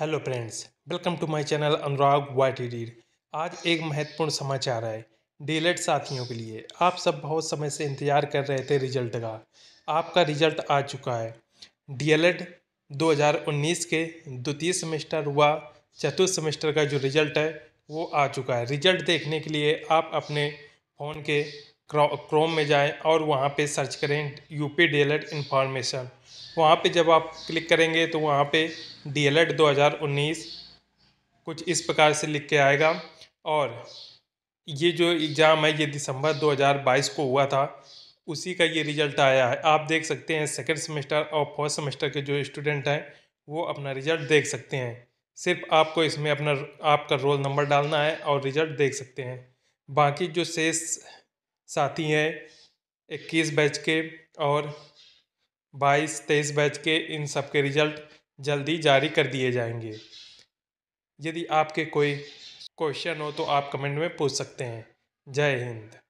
hello friends welcome to my channel Anurag वाटी आज एक महत्वपूर्ण समाचार है डीलेट e साथियों के लिए आप सब बहुत समय से इंतज़ार कर रहे थे रिजल्ट का आपका रिजल्ट आ चुका है डीएलएड e 2019 के द्वितीय सेमेस्टर व चतुर्थ सेमेस्टर का जो रिजल्ट है वो आ चुका है रिजल्ट देखने के लिए आप अपने फ़ोन के क्रोम में जाएं और वहाँ पे सर्च करें यूपी डीएलएड इन्फॉर्मेशन वहाँ पे जब आप क्लिक करेंगे तो वहाँ पे डीएलएड 2019 कुछ इस प्रकार से लिख के आएगा और ये जो एग्ज़ाम है ये दिसंबर 2022 को हुआ था उसी का ये रिज़ल्ट आया है आप देख सकते हैं सेकेंड सेमेस्टर और फर्स्ट सेमेस्टर के जो स्टूडेंट हैं वो अपना रिज़ल्ट देख सकते हैं सिर्फ आपको इसमें अपना आपका रोल नंबर डालना है और रिज़ल्ट देख सकते हैं बाकी जो शेष साथी हैं इक्कीस बैच के और बाईस तेईस बैच के इन सब के रिज़ल्ट जल्दी जारी कर दिए जाएंगे यदि आपके कोई क्वेश्चन हो तो आप कमेंट में पूछ सकते हैं जय हिंद